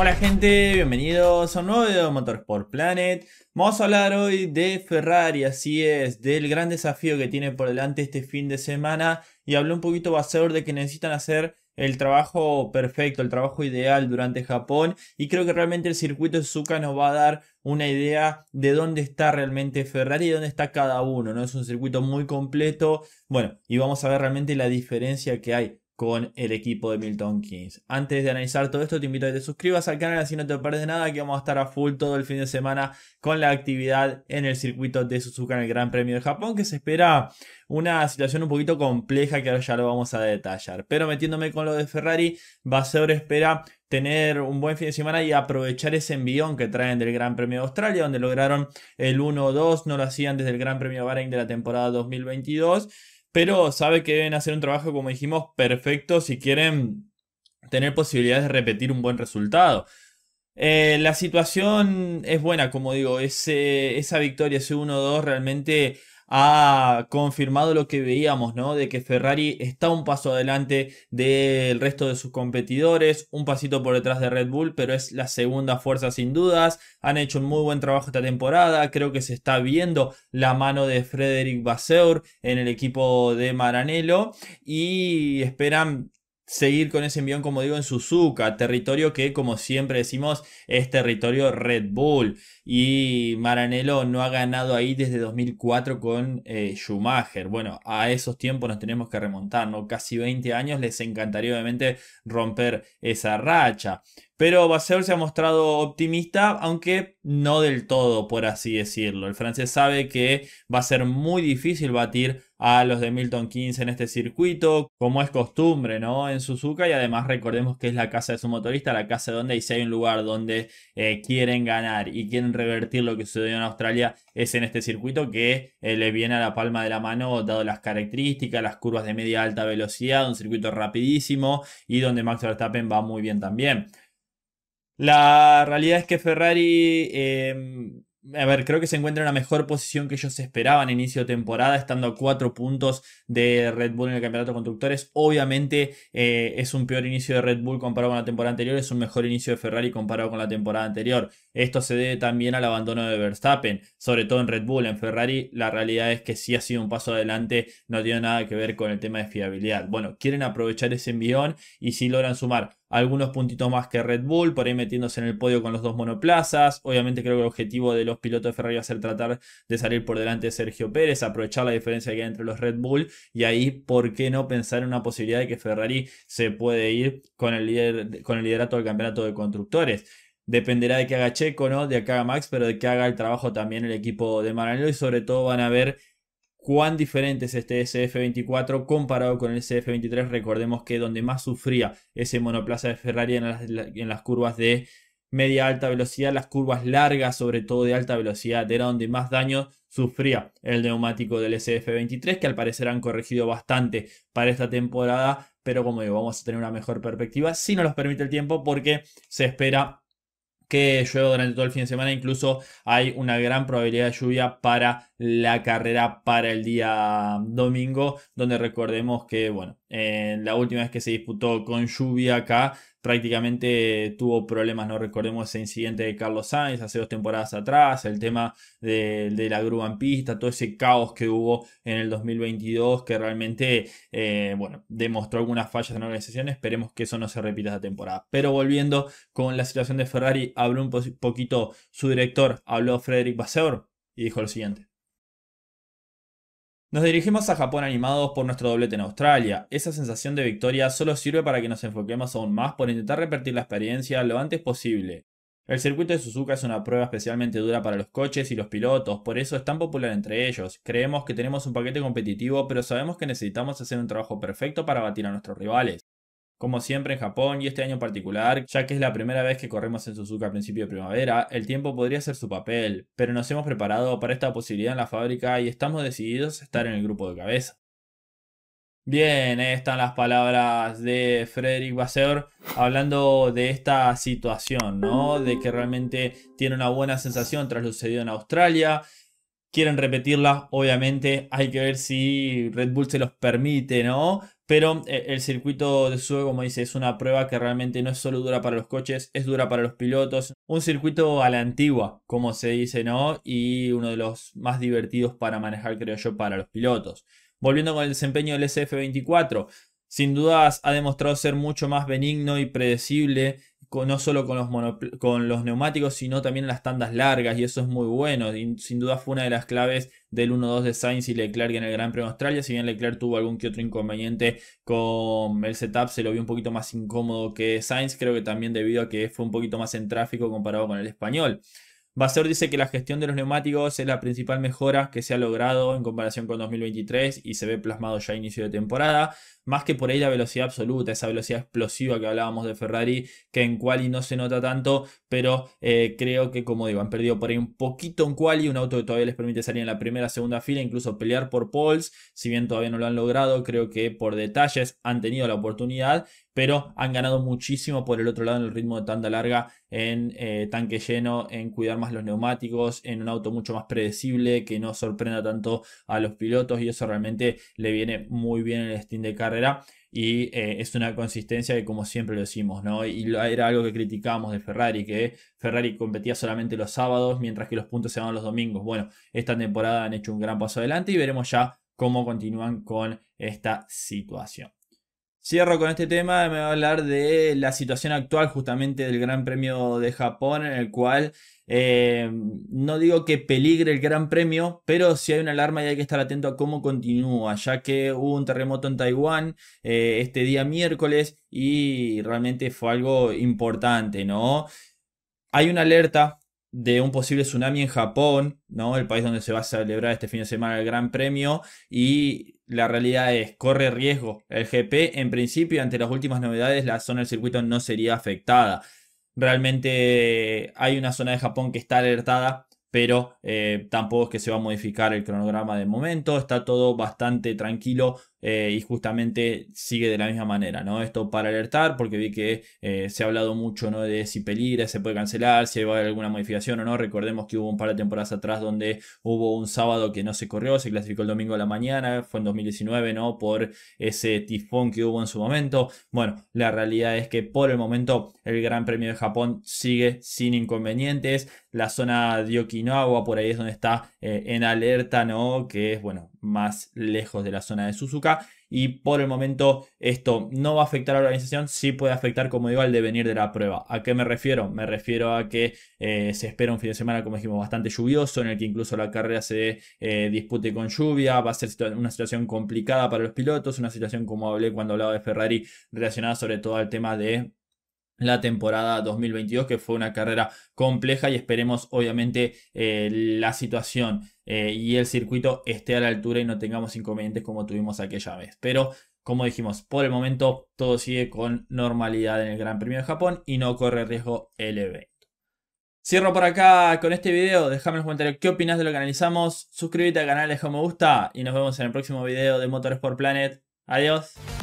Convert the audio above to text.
Hola gente, bienvenidos a un nuevo video de Motorsport Planet. Vamos a hablar hoy de Ferrari, así es, del gran desafío que tiene por delante este fin de semana. Y habló un poquito Baseur de que necesitan hacer el trabajo perfecto, el trabajo ideal durante Japón. Y creo que realmente el circuito de Suzuka nos va a dar una idea de dónde está realmente Ferrari y dónde está cada uno. ¿no? Es un circuito muy completo. Bueno, y vamos a ver realmente la diferencia que hay con el equipo de Milton Keynes. Antes de analizar todo esto, te invito a que te suscribas al canal, así no te pierdes nada, que vamos a estar a full todo el fin de semana con la actividad en el circuito de Suzuka en el Gran Premio de Japón, que se espera una situación un poquito compleja que ahora ya lo vamos a detallar. Pero metiéndome con lo de Ferrari, una espera tener un buen fin de semana y aprovechar ese envión que traen del Gran Premio de Australia, donde lograron el 1-2, no lo hacían desde el Gran Premio de Bahrein de la temporada 2022 pero sabe que deben hacer un trabajo, como dijimos, perfecto si quieren tener posibilidades de repetir un buen resultado. Eh, la situación es buena, como digo, esa victoria, ese 1-2 realmente ha confirmado lo que veíamos, ¿no? De que Ferrari está un paso adelante del resto de sus competidores, un pasito por detrás de Red Bull, pero es la segunda fuerza sin dudas. Han hecho un muy buen trabajo esta temporada, creo que se está viendo la mano de Frederic Vasseur en el equipo de Maranello y esperan seguir con ese envión, como digo, en Suzuka, territorio que, como siempre decimos, es territorio Red Bull. Y Maranello no ha ganado ahí desde 2004 con eh, Schumacher. Bueno, a esos tiempos nos tenemos que remontar, ¿no? Casi 20 años, les encantaría obviamente romper esa racha. Pero Baseur se ha mostrado optimista, aunque no del todo, por así decirlo. El francés sabe que va a ser muy difícil batir a los de Milton Keynes en este circuito, como es costumbre, ¿no? En Suzuka y además recordemos que es la casa de su motorista, la casa donde y si hay un lugar donde eh, quieren ganar y quieren revertir lo que sucedió en Australia es en este circuito que eh, le viene a la palma de la mano dado las características, las curvas de media alta velocidad, un circuito rapidísimo y donde Max Verstappen va muy bien también. La realidad es que Ferrari em, a ver, creo que se encuentra en una mejor posición que ellos esperaban inicio de temporada, estando a cuatro puntos de Red Bull en el campeonato de constructores. Obviamente eh, es un peor inicio de Red Bull comparado con la temporada anterior, es un mejor inicio de Ferrari comparado con la temporada anterior. Esto se debe también al abandono de Verstappen, sobre todo en Red Bull. En Ferrari la realidad es que sí ha sido un paso adelante, no tiene nada que ver con el tema de fiabilidad. Bueno, quieren aprovechar ese envión y si sí logran sumar algunos puntitos más que Red Bull, por ahí metiéndose en el podio con los dos monoplazas. Obviamente creo que el objetivo de los pilotos de Ferrari va a ser tratar de salir por delante de Sergio Pérez, aprovechar la diferencia que hay entre los Red Bull y ahí, ¿por qué no pensar en una posibilidad de que Ferrari se puede ir con el, con el liderato del campeonato de constructores? Dependerá de que haga Checo, ¿no? De que haga Max, pero de que haga el trabajo también el equipo de Maranello y sobre todo van a ver cuán diferente es este SF24 comparado con el SF23. Recordemos que donde más sufría ese monoplaza de Ferrari en las, en las curvas de media alta velocidad, las curvas largas, sobre todo de alta velocidad, era donde más daño sufría el neumático del SF23, que al parecer han corregido bastante para esta temporada, pero como digo, vamos a tener una mejor perspectiva si nos los permite el tiempo, porque se espera que llueve durante todo el fin de semana. Incluso hay una gran probabilidad de lluvia para la carrera para el día domingo, donde recordemos que, bueno, la última vez que se disputó con lluvia acá, prácticamente tuvo problemas, no recordemos ese incidente de Carlos Sainz hace dos temporadas atrás, el tema de, la grúa en pista, todo ese caos que hubo en el 2022 que realmente, eh, bueno, demostró algunas fallas en la organización, esperemos que eso no se repita esta temporada. Pero volviendo con la situación de Ferrari, habló un poquito su director, habló Frederick Vasseur y dijo lo siguiente. Nos dirigimos a Japón animados por nuestro doblete en Australia. Esa sensación de victoria solo sirve para que nos enfoquemos aún más por intentar repetir la experiencia lo antes posible. El circuito de Suzuka es una prueba especialmente dura para los coches y los pilotos, por eso es tan popular entre ellos. Creemos que tenemos un paquete competitivo, pero sabemos que necesitamos hacer un trabajo perfecto para batir a nuestros rivales. Como siempre en Japón y este año en particular, ya que es la primera vez que corremos en Suzuka a principio de primavera, el tiempo podría ser su papel, pero nos hemos preparado para esta posibilidad en la fábrica y estamos decididos a estar en el grupo de cabeza. Bien, están las palabras de Frederick Vasseur hablando de esta situación, ¿no? De que realmente tiene una buena sensación tras lo sucedido en Australia. Quieren repetirla, obviamente hay que ver si Red Bull se los permite, ¿no? Pero eh, el circuito de Sube, como dice, es una prueba que realmente no es solo dura para los coches, es dura para los pilotos. Un circuito a la antigua, como se dice, ¿no? Y uno de los más divertidos para manejar, creo yo, para los pilotos. Volviendo con el desempeño del SF24, sin dudas ha demostrado ser mucho más benigno y predecible, no solo con los, neumáticos, sino también en las tandas largas, y eso es muy bueno. sin duda fue una de las claves del 1-2 de Sainz y Leclerc en el Gran Premio de Australia. Si bien Leclerc tuvo algún que otro inconveniente con el setup, se lo vio un poquito más incómodo que Sainz, creo que también debido a que fue un poquito más en tráfico comparado con el español. Vasseur dice que la gestión de los neumáticos es la principal mejora que se ha logrado en comparación con 2023 y se ve plasmado ya a inicio de temporada, más que por ahí la velocidad absoluta, esa velocidad explosiva que hablábamos de Ferrari, que en quali no se nota tanto, pero eh, creo que como digo, han perdido por ahí un poquito en quali, un auto que todavía les permite salir en la primera, segunda fila, incluso pelear por poles, si bien todavía no lo han logrado, creo que por detalles han tenido la oportunidad, pero han ganado muchísimo por el otro lado en el ritmo de tanda larga, en eh, tanque lleno, en cuidar más los neumáticos, en un auto mucho más predecible, que no sorprenda tanto a los pilotos y eso realmente le viene muy bien en el stint de carrera y eh, es una consistencia que como siempre lo decimos, ¿no? Y era algo que criticábamos de Ferrari, que Ferrari competía solamente los sábados, mientras que los puntos se daban los domingos. Bueno, esta temporada han hecho un gran paso adelante y veremos ya cómo continúan con esta situación. Cierro con este tema, me va a hablar de la situación actual justamente del Gran Premio de Japón, en el cual eh, no digo que peligre el Gran Premio, pero sí hay una alarma y hay que estar atento a cómo continúa, ya que hubo un terremoto en Taiwán eh, este día miércoles y realmente fue algo importante, ¿no? Hay una alerta de un posible tsunami en Japón, ¿no? El país donde se va a celebrar este fin de semana el Gran Premio. Y la realidad es, corre riesgo. El GP, en principio, ante las últimas novedades, la zona del circuito no sería afectada. Realmente hay una zona de Japón que está alertada, pero eh, tampoco es que se va a modificar el cronograma de momento. Está todo bastante tranquilo eh, y justamente sigue de la misma manera, ¿no? Esto para alertar, porque vi que eh, se ha hablado mucho, ¿no? De si peligra, se puede cancelar, si va a haber alguna modificación o no. Recordemos que hubo un par de temporadas atrás donde hubo un sábado que no se corrió, se clasificó el domingo a la mañana, fue en 2019, ¿no? Por ese tifón que hubo en su momento. Bueno, la realidad es que por el momento el Gran Premio de Japón sigue sin inconvenientes. La zona de Okinawa, por ahí es donde está eh, en alerta, ¿no? Que es, bueno, más lejos de la zona de Suzuka y por el momento esto no va a afectar a la organización, sí puede afectar, como digo, al devenir de la prueba. ¿A qué me refiero? Me refiero a que eh, se espera un fin de semana, como dijimos, bastante lluvioso, en el que incluso la carrera se eh, dispute con lluvia, va a ser una situación complicada para los pilotos, una situación como hablé cuando hablaba de Ferrari, relacionada sobre todo al tema de la temporada 2022, que fue una carrera compleja y esperemos obviamente eh, la situación eh, y el circuito esté a la altura y no tengamos inconvenientes como tuvimos aquella vez. Pero como dijimos, por el momento todo sigue con normalidad en el Gran Premio de Japón y no corre riesgo el evento. Cierro por acá con este video, déjame en los comentarios qué opinas de lo que analizamos, suscríbete al canal, deja un me gusta y nos vemos en el próximo video de Motorsport Planet. Adiós.